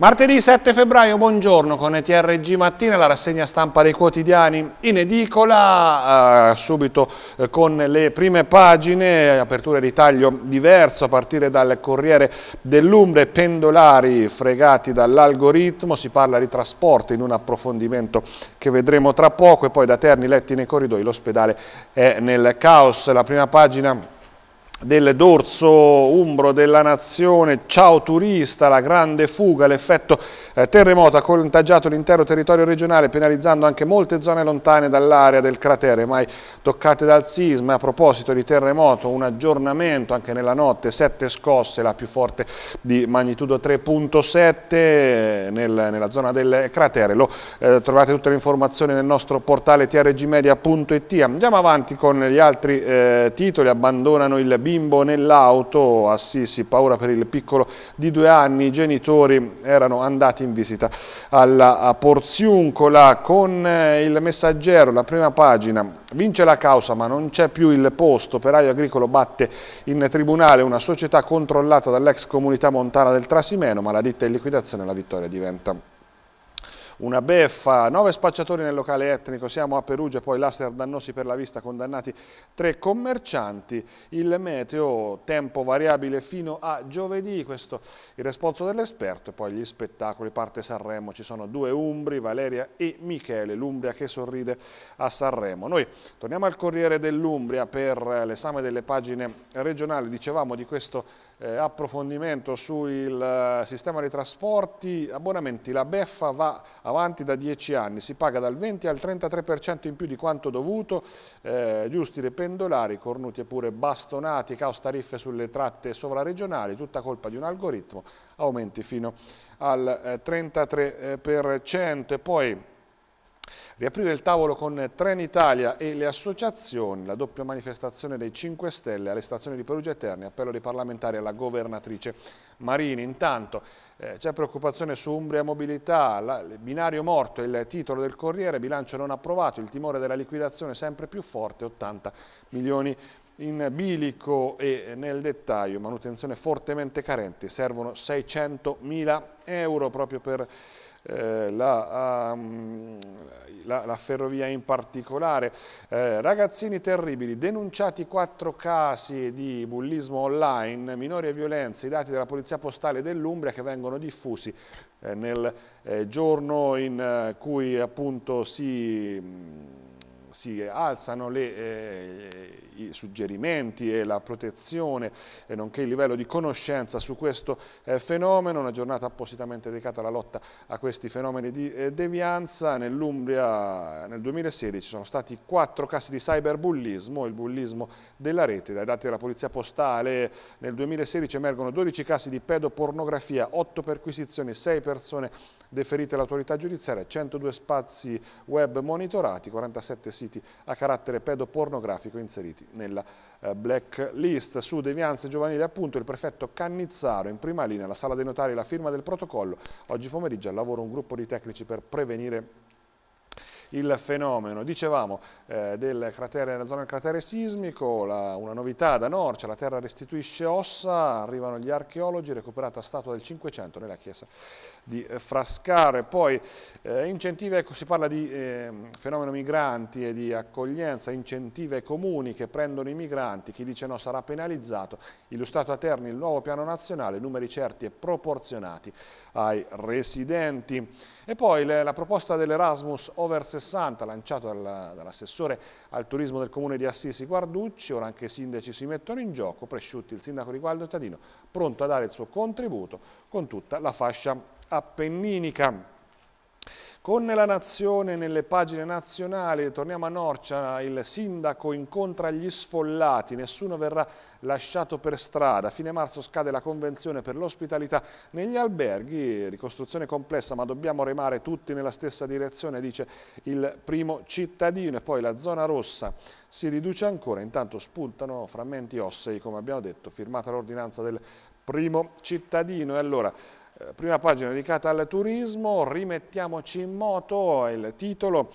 Martedì 7 febbraio, buongiorno con ETRG Mattina, la rassegna stampa dei quotidiani in edicola, eh, subito eh, con le prime pagine, aperture di taglio diverso a partire dal Corriere dell'Umbre, pendolari fregati dall'algoritmo, si parla di trasporto in un approfondimento che vedremo tra poco e poi da Terni letti nei corridoi, l'ospedale è nel caos, la prima pagina del dorso umbro della nazione, ciao turista, la grande fuga, l'effetto eh, terremoto ha contagiato l'intero territorio regionale penalizzando anche molte zone lontane dall'area del cratere mai toccate dal sisma. A proposito di terremoto, un aggiornamento anche nella notte, sette scosse, la più forte di magnitudo 3.7 eh, nel, nella zona del cratere. Lo, eh, trovate tutte le informazioni nel nostro portale trgmedia.it. Andiamo avanti con gli altri eh, titoli, abbandonano il bimbo nell'auto, Assisi, paura per il piccolo di due anni, i genitori erano andati in visita alla Porziuncola con eh, il messaggero, la prima pagina, vince la causa ma non c'è più il posto, operaio Agricolo batte in tribunale una società controllata dall'ex comunità montana del Trasimeno ma la ditta in liquidazione la vittoria diventa una beffa, nove spacciatori nel locale etnico, siamo a Perugia, poi laser dannosi per la vista, condannati tre commercianti, il meteo, tempo variabile fino a giovedì, questo il responso dell'esperto e poi gli spettacoli, parte Sanremo, ci sono due Umbri, Valeria e Michele, l'Umbria che sorride a Sanremo. Noi torniamo al Corriere dell'Umbria per l'esame delle pagine regionali, dicevamo di questo eh, approfondimento sul eh, sistema dei trasporti, abbonamenti, la beffa va avanti da 10 anni, si paga dal 20 al 33% in più di quanto dovuto, eh, giusti dei pendolari, cornuti e pure bastonati, caos tariffe sulle tratte sovraregionali, tutta colpa di un algoritmo, aumenti fino al 33% eh, eh, e poi Riaprire il tavolo con Trenitalia e le associazioni, la doppia manifestazione dei 5 Stelle alle stazioni di Perugia Eterni, appello dei parlamentari alla governatrice Marini. Intanto eh, c'è preoccupazione su Umbria Mobilità, la, binario morto, il titolo del Corriere, bilancio non approvato, il timore della liquidazione sempre più forte, 80 milioni in bilico e nel dettaglio manutenzione fortemente carente, servono 600 mila euro proprio per eh, la, um, la, la, ferrovia in particolare. Eh, ragazzini terribili, denunciati quattro casi di bullismo online, minori e violenze, i dati della Polizia Postale dell'Umbria che vengono diffusi eh, nel eh, giorno in eh, cui appunto si... Mh, si alzano le, eh, i suggerimenti e la protezione, eh, nonché il livello di conoscenza su questo eh, fenomeno, una giornata appositamente dedicata alla lotta a questi fenomeni di eh, devianza. Nell'Umbria nel 2016 sono stati quattro casi di cyberbullismo, il bullismo della rete, dai dati della Polizia Postale nel 2016 emergono 12 casi di pedopornografia, 8 perquisizioni, 6 persone deferite all'autorità giudiziaria, 102 spazi web monitorati, 47 siti siti a carattere pedopornografico inseriti nella eh, blacklist. Su devianze giovanili appunto il prefetto Cannizzaro in prima linea, la sala dei notari la firma del protocollo. Oggi pomeriggio al lavoro un gruppo di tecnici per prevenire il fenomeno. Dicevamo eh, del cratere, della zona del cratere sismico, la, una novità da Norcia, la terra restituisce ossa, arrivano gli archeologi, recuperata statua del 500 nella chiesa di eh, Frascaro. poi eh, incentivi, ecco, si parla di eh, fenomeno migranti e di accoglienza, incentive comuni che prendono i migranti, chi dice no sarà penalizzato, illustrato a Terni il nuovo piano nazionale, numeri certi e proporzionati ai residenti. E poi le, la proposta dell'Erasmus Overseas 60 lanciato dall'assessore al turismo del comune di Assisi Guarducci, ora anche i sindaci si mettono in gioco, Presciutti il sindaco di Gualdo Tadino pronto a dare il suo contributo con tutta la fascia appenninica. Con la nazione nelle pagine nazionali, torniamo a Norcia, il sindaco incontra gli sfollati, nessuno verrà lasciato per strada. A fine marzo scade la convenzione per l'ospitalità negli alberghi, ricostruzione complessa ma dobbiamo remare tutti nella stessa direzione, dice il primo cittadino. E poi la zona rossa si riduce ancora, intanto spuntano frammenti ossei, come abbiamo detto, firmata l'ordinanza del primo cittadino. E allora eh, prima pagina dedicata al turismo, rimettiamoci in moto, è il titolo,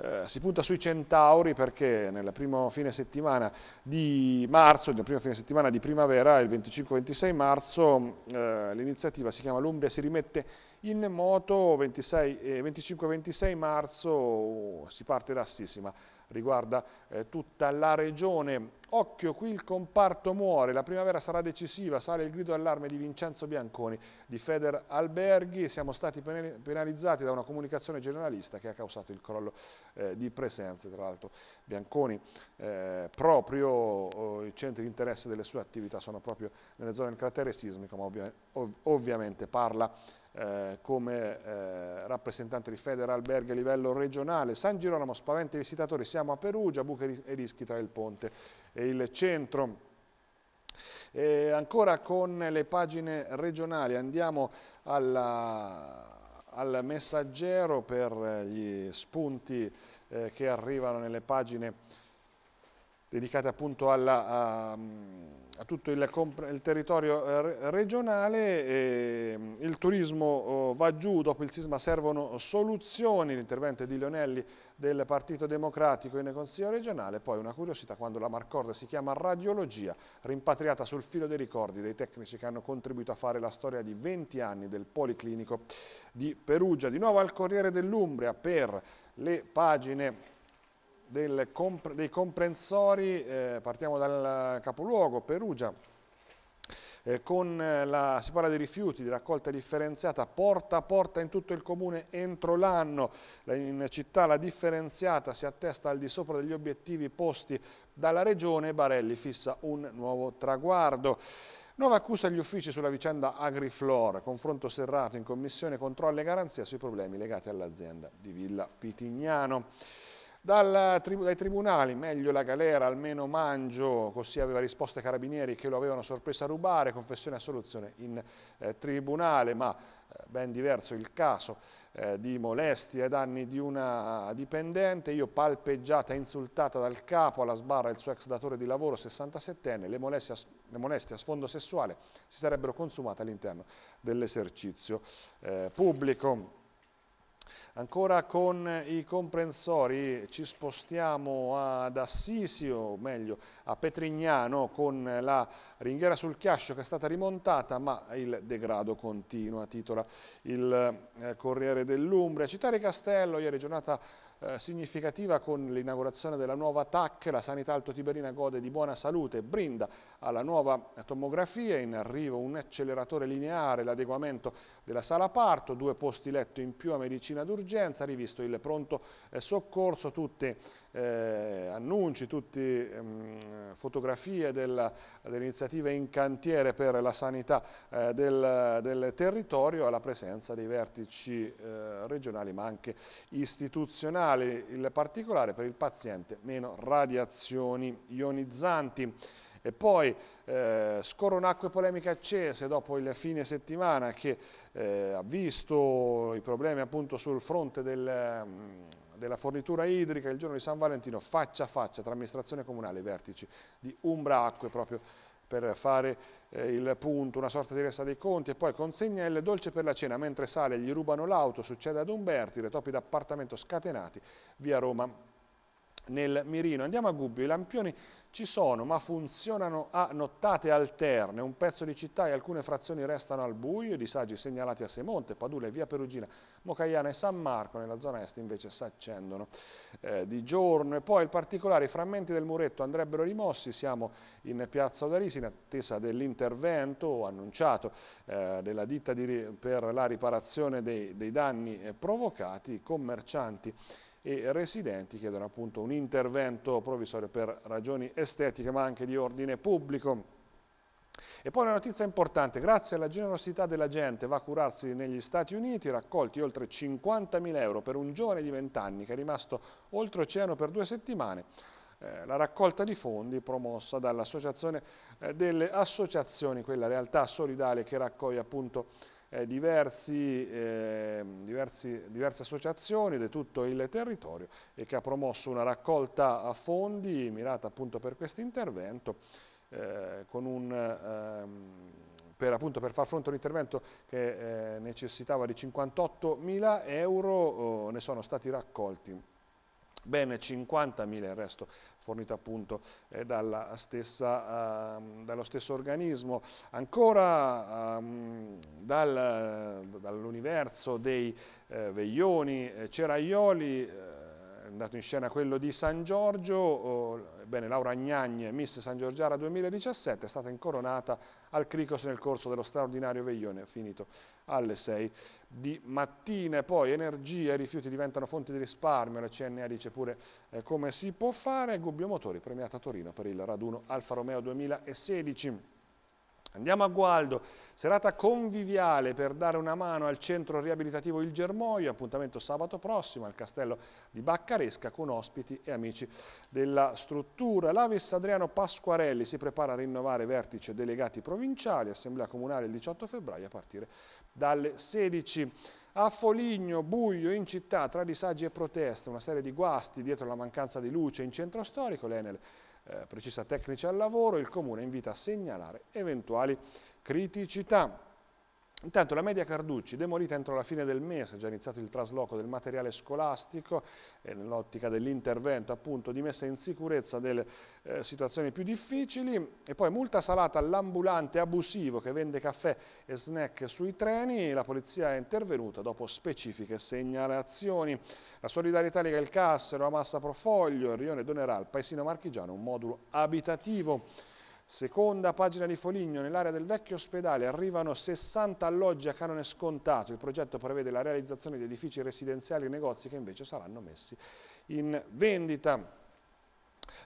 eh, si punta sui centauri perché nel primo fine settimana di marzo, nel primo fine settimana di primavera, il 25-26 marzo, eh, l'iniziativa si chiama L'Umbria si rimette in moto, 25-26 eh, marzo oh, si parte da Sissima riguarda eh, tutta la regione. Occhio, qui il comparto muore, la primavera sarà decisiva, sale il grido allarme di Vincenzo Bianconi, di Feder Alberghi, siamo stati penalizzati da una comunicazione generalista che ha causato il crollo eh, di presenze, tra l'altro Bianconi eh, proprio oh, i centri di interesse delle sue attività sono proprio nelle zone del cratere sismico, ma ovvia ov ovviamente parla eh, come eh, rappresentante di Federalberg a livello regionale, San Girolamo spaventa i visitatori, siamo a Perugia, buche e rischi tra il ponte e il centro. E ancora con le pagine regionali andiamo alla, al messaggero per gli spunti eh, che arrivano nelle pagine regionali dedicate appunto alla, a, a, tutto il, il territorio eh, regionale, ehm, il turismo oh, va giù, dopo il sisma servono soluzioni, l'intervento di Leonelli del Partito Democratico in Consiglio regionale, poi una curiosità quando la Marcord si chiama Radiologia, rimpatriata sul filo dei ricordi dei tecnici che hanno contribuito a fare la storia di 20 anni del Policlinico di Perugia. Di nuovo al Corriere dell'Umbria per le pagine comp dei comprensori, eh, partiamo dal capoluogo, Perugia, eh, eh, la, si parla di rifiuti, di raccolta differenziata porta a porta in tutto il comune entro l'anno. In città la differenziata si attesta al di sopra degli obiettivi posti dalla regione. Barelli fissa un nuovo traguardo. Nuova accusa agli uffici sulla vicenda Agriflor, confronto serrato in commissione controllo e garanzia sui problemi legati all'azienda di Villa Pitignano. Dal, dai tribunali, meglio la galera, almeno mangio, così aveva risposto ai carabinieri che lo avevano sorpreso a rubare, confessione e assoluzione in eh, tribunale, ma eh, ben diverso il caso eh, di molestie ai danni di una eh, dipendente, io palpeggiata e insultata dal capo alla sbarra il suo ex datore di lavoro 67enne, le molestie, le molestie a sfondo sessuale si sarebbero consumate all'interno dell'esercizio eh, pubblico. Ancora con i comprensori ci spostiamo ad Assisi, o meglio a Petrignano, con la ringhiera sul Chiascio che è stata rimontata, ma il degrado continua, titola il eh, Corriere dell'Umbria. Città di Castello, ieri giornata eh, significativa con l'inaugurazione della nuova TAC, la sanità Alto Tiberina gode di buona salute, brinda alla nuova tomografia, in arrivo un acceleratore lineare, l'adeguamento della sala parto, due posti letto in più a medicina d'urgenza, rivisto il pronto eh, soccorso, tutti eh, annunci, tutte ehm, fotografie dell'iniziativa dell in cantiere per la sanità eh, del, del, territorio alla presenza dei vertici eh, regionali ma anche istituzionali ideale il particolare per il paziente, meno radiazioni ionizzanti. E poi eh, scorrono acque polemiche accese dopo il fine settimana che eh, ha visto i problemi appunto sul fronte del... Mm, della fornitura idrica il giorno di San Valentino faccia a faccia tra amministrazione comunale e vertici di Umbra Acque proprio per fare eh, il punto, una sorta di resta dei conti e poi consegna il dolce per la cena, mentre sale gli rubano l'auto, succede ad Umberti, retoppi d'appartamento scatenati, via Roma nel mirino. Andiamo a Gubbio, i lampioni ci sono ma funzionano a nottate alterne, un pezzo di città e alcune frazioni restano al buio, i disagi segnalati a Semonte, Padula e Via Perugina, Mocaiana e San Marco, nella zona est invece s'accendono eh, di giorno e poi il particolare, i frammenti del muretto andrebbero rimossi, siamo in piazza Odarisi in attesa dell'intervento annunciato eh, della ditta di, per la riparazione dei, dei danni eh, provocati, i commercianti i residenti chiedono appunto un intervento provvisorio per ragioni estetiche ma anche di ordine pubblico. E poi una notizia importante, grazie alla generosità della gente va a curarsi negli Stati Uniti, raccolti oltre 50.000 euro per un giovane di 20 anni che è rimasto oltre oceano per due settimane, eh, la raccolta di fondi promossa dall'Associazione eh, delle Associazioni, quella realtà solidale che raccoglie appunto eh, diversi, eh, diversi, diverse associazioni di tutto il territorio e che ha promosso una raccolta a fondi mirata appunto per questo intervento eh, ehm, per, appunto, per, far fronte a un intervento che eh, necessitava di 58 mila euro, oh, ne sono stati raccolti ben 50.000 il resto fornito appunto eh, stessa, eh, dallo stesso organismo. Ancora ehm, dal, dall'universo dei eh, veglioni, eh, ceraioli, eh, andato in scena quello di San Giorgio, oh, bene, Laura Agnagne, Miss San Giorgiara 2017, è stata incoronata al Cricos nel corso dello straordinario veglione, finito alle 6 di mattina. poi energia e rifiuti diventano fonti di risparmio, la CNA dice pure eh, come si può fare, Gubbio Motori premiata a Torino per il raduno Alfa Romeo 2016. Andiamo a Gualdo, serata conviviale per dare una mano al centro riabilitativo Il Germoglio, appuntamento sabato prossimo al castello di Baccaresca con ospiti e amici della struttura. L'Avis Adriano Pasquarelli si prepara a rinnovare vertice delegati provinciali, assemblea comunale il 18 febbraio a partire dalle 16. A Foligno, buio in città, tra disagi e proteste, una serie di guasti dietro la mancanza di luce in centro storico, l'Enel eh, precisa tecnici al lavoro, il Comune invita a segnalare eventuali criticità. Intanto la media Carducci, demolita entro la fine del mese, è già iniziato il trasloco del materiale scolastico eh, nell'ottica dell'intervento appunto di messa in sicurezza delle eh, situazioni più difficili e poi multa salata all'ambulante abusivo che vende caffè e snack sui treni, la polizia è intervenuta dopo specifiche segnalazioni. La solidarietà lega il Cassero, a Massa Profoglio, il Rione Donerà, il Paesino Marchigiano, un modulo abitativo. Seconda pagina di Foligno, nell'area del vecchio ospedale arrivano 60 alloggi a canone scontato. Il progetto prevede la realizzazione di edifici residenziali e negozi che invece saranno messi in vendita.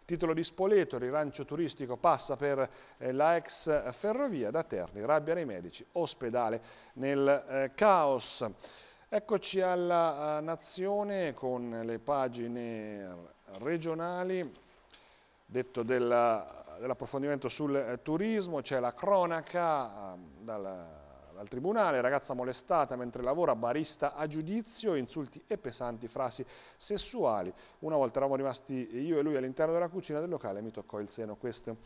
Titolo di Spoleto, rilancio turistico passa per eh, la ex ferrovia da Terni, rabbia nei medici, ospedale nel eh, caos. Eccoci alla Nazione con le pagine regionali, detto della dell'approfondimento sul eh, turismo, c'è la cronaca ehm, dal, dal tribunale, ragazza molestata mentre lavora, barista a giudizio, insulti e pesanti frasi sessuali. Una volta eravamo rimasti io e lui all'interno della cucina del locale, mi toccò il seno, questo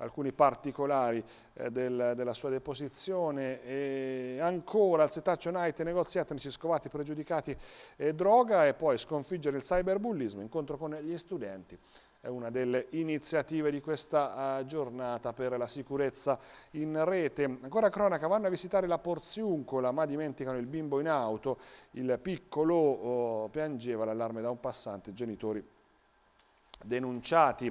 alcuni particolari eh, del, della sua deposizione e ancora al setaccio night negozi etnici scovati pregiudicati e droga e poi sconfiggere il cyberbullismo incontro con gli studenti è una delle iniziative di questa eh, giornata per la sicurezza in rete. Ancora cronaca, vanno a visitare la Porziuncola ma dimenticano il bimbo in auto, il piccolo oh, piangeva l'allarme da un passante, genitori denunciati.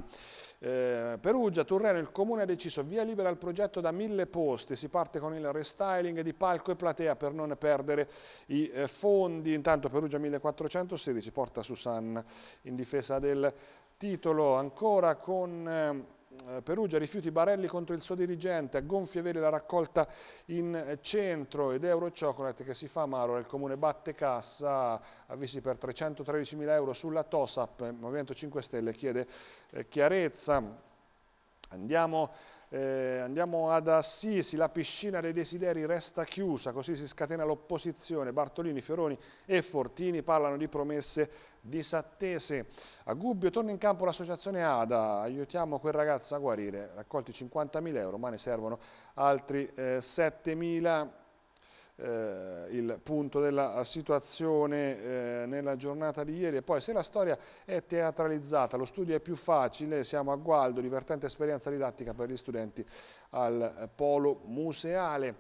Eh, Perugia, Turreno, il comune ha deciso via libera al progetto da mille posti, si parte con il restyling di palco e platea per non perdere i eh, fondi, intanto Perugia 1416 porta Susanna in difesa del Titolo ancora con... Ehm, eh, Perugia rifiuti Barelli contro il suo dirigente, a gonfie vele la raccolta in eh, centro ed Euro Chocolate che si fa Maro nel comune batte cassa, avvisi per 313 mila euro sulla TOSAP, Movimento 5 Stelle chiede eh, chiarezza. Andiamo eh, andiamo ad Assisi, la piscina dei desideri resta chiusa, così si scatena l'opposizione. Bartolini, Fioroni e Fortini parlano di promesse disattese. A Gubbio torna in campo l'associazione ADA, aiutiamo quel ragazzo a guarire, raccolti 50.000 euro, ma ne servono altri eh, 7.000 euro eh, il punto della situazione eh, nella giornata di ieri e poi se la storia è teatralizzata, lo studio è più facile, siamo a Gualdo, divertente esperienza didattica per gli studenti al Polo Museale.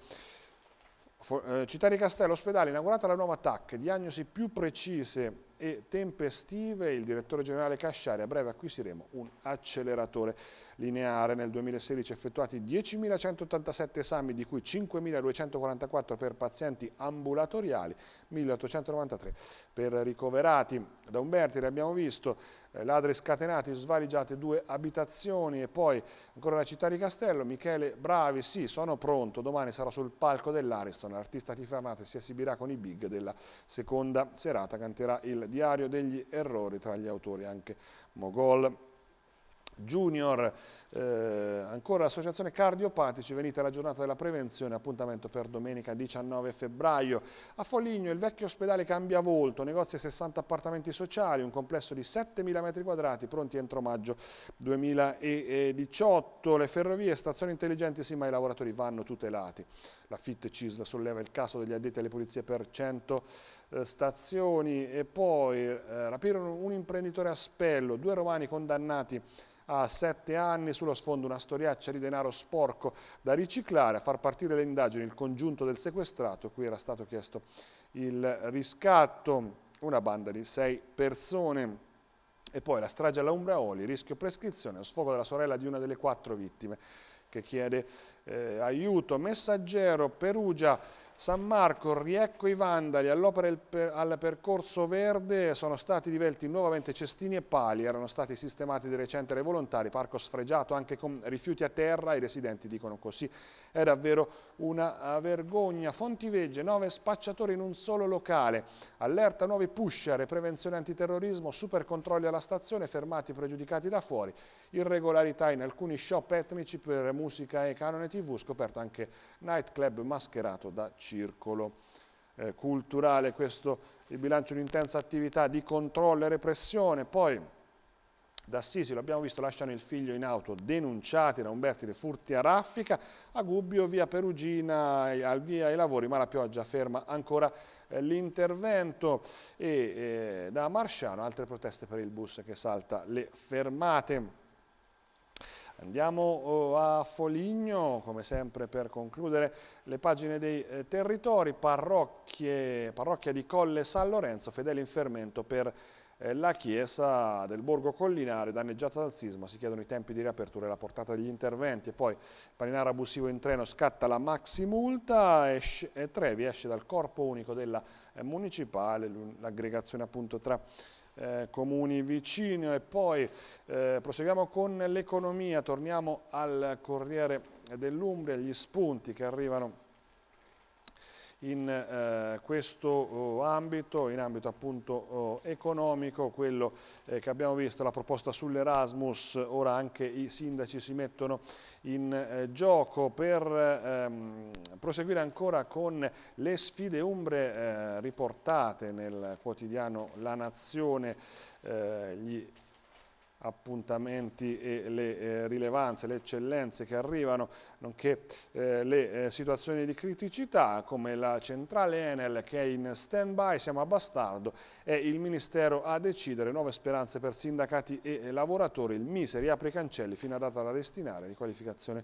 Eh, Città di Castello, ospedale, inaugurata la nuova TAC, diagnosi più precise e tempestive, il direttore generale Casciari a breve acquisiremo un acceleratore lineare. Nel 2016 effettuati 10.187 esami, di cui 5.244 per pazienti ambulatoriali, 1.893 per ricoverati. Da Umberti abbiamo visto eh, ladri scatenati, svaligiate due abitazioni e poi ancora la città di Castello, Michele Bravi, sì sono pronto, domani sarà sul palco dell'Ariston, l'artista Tifernate si esibirà con i big della seconda serata, canterà il diario degli errori tra gli autori anche Mogol. Junior, eh, ancora l'associazione cardiopatici, venite alla giornata della prevenzione, appuntamento per domenica 19 febbraio. A Foligno il vecchio ospedale cambia volto, negozi e 60 appartamenti sociali, un complesso di 7.000 metri quadrati pronti entro maggio 2018. Le ferrovie, stazioni intelligenti sì ma i lavoratori vanno tutelati. La FIT CISL solleva il caso degli addetti alle pulizie per 100 eh, stazioni e poi eh, rapirono un imprenditore a Spello, due romani condannati a sette anni sullo sfondo una storiaccia di denaro sporco da riciclare, a far partire le indagini il congiunto del sequestrato, qui era stato chiesto il riscatto, una banda di sei persone. E poi la strage alla Umbra Oli, rischio prescrizione, lo sfogo della sorella di una delle quattro vittime che chiede eh, Aiuto, Messaggero, Perugia, San Marco, Riecco i Vandali, all'opera per, al percorso verde sono stati divelti nuovamente cestini e pali, erano stati sistemati di recente dai volontari, parco sfregiato anche con rifiuti a terra, i residenti dicono così, è davvero una eh, vergogna. Fontivegge, nove spacciatori in un solo locale, allerta nuovi pusher, prevenzione antiterrorismo, super controlli alla stazione, fermati pregiudicati da fuori, irregolarità in alcuni shop etnici per musica e canone TV, tv, scoperto anche nightclub mascherato da circolo eh, culturale. Questo il bilancio di un'intensa attività di controllo e repressione. Poi da Sisi, lo abbiamo visto, lasciano il figlio in auto, denunciati da Umberti le furti a raffica, a Gubbio, via Perugina, al via ai lavori, ma la pioggia ferma ancora eh, l'intervento e eh, da Marciano altre proteste per il bus che salta le fermate. Andiamo oh, a Foligno, come sempre per concludere le pagine dei eh, territori, Parrocchie, parrocchia di Colle San Lorenzo, fedele in fermento per eh, la chiesa del Borgo Collinare, danneggiata dal sismo, si chiedono i tempi di riapertura e la portata degli interventi. E poi Paninaro abusivo in treno, scatta la maxi multa esce, e eh, Trevi esce dal corpo unico della municipale, l'aggregazione appunto tra eh, comuni vicini e poi eh, proseguiamo con l'economia, torniamo al Corriere dell'Umbria, gli spunti che arrivano in eh, questo oh, ambito, in ambito appunto oh, economico, quello eh, che abbiamo visto, la proposta sull'Erasmus, ora anche i sindaci si mettono in eh, gioco per ehm, proseguire ancora con le sfide umbre eh, riportate nel quotidiano La Nazione, eh, gli appuntamenti e le eh, rilevanze, le eccellenze che arrivano, nonché eh, le eh, situazioni di criticità come la centrale Enel che è in stand-by, siamo a Bastardo, è il Ministero a decidere, nuove speranze per sindacati e eh, lavoratori, il MISE riapre i cancelli fino a data da destinare, riqualificazione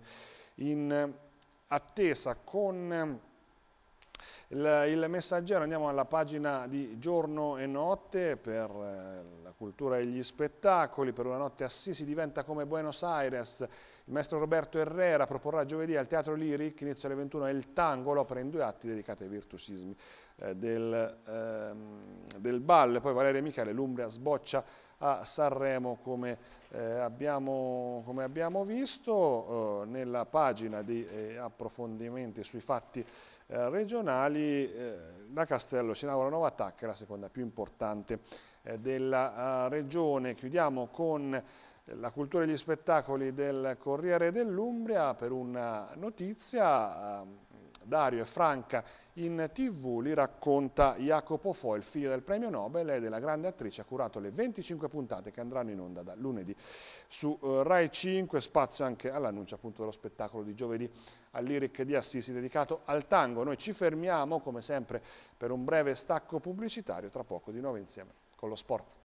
in attesa con il, il, messaggero, andiamo alla pagina di giorno e notte per eh, la cultura e gli spettacoli, per una notte Assisi diventa come Buenos Aires, il maestro Roberto Herrera proporrà giovedì al Teatro Liric, inizio alle 21, il tango, l'opera in due atti dedicata ai virtuosismi eh, del, ehm, del ballo, poi Valeria Michele, l'Umbria sboccia a Sanremo come, eh, abbiamo, come abbiamo, visto eh, nella pagina di eh, approfondimenti sui fatti eh, regionali eh, da Castello si inaugura una nuova attacca, la seconda più importante eh, della regione. Chiudiamo con la cultura e gli spettacoli del Corriere dell'Umbria per una notizia ehm, Dario e Franca in tv li racconta Jacopo Fo, il figlio del premio Nobel e della grande attrice, ha curato le 25 puntate che andranno in onda da lunedì su eh, Rai 5, spazio anche all'annuncio appunto dello spettacolo di giovedì all'Iric di Assisi dedicato al tango. Noi ci fermiamo come sempre per un breve stacco pubblicitario, tra poco di nuovo insieme con lo sport.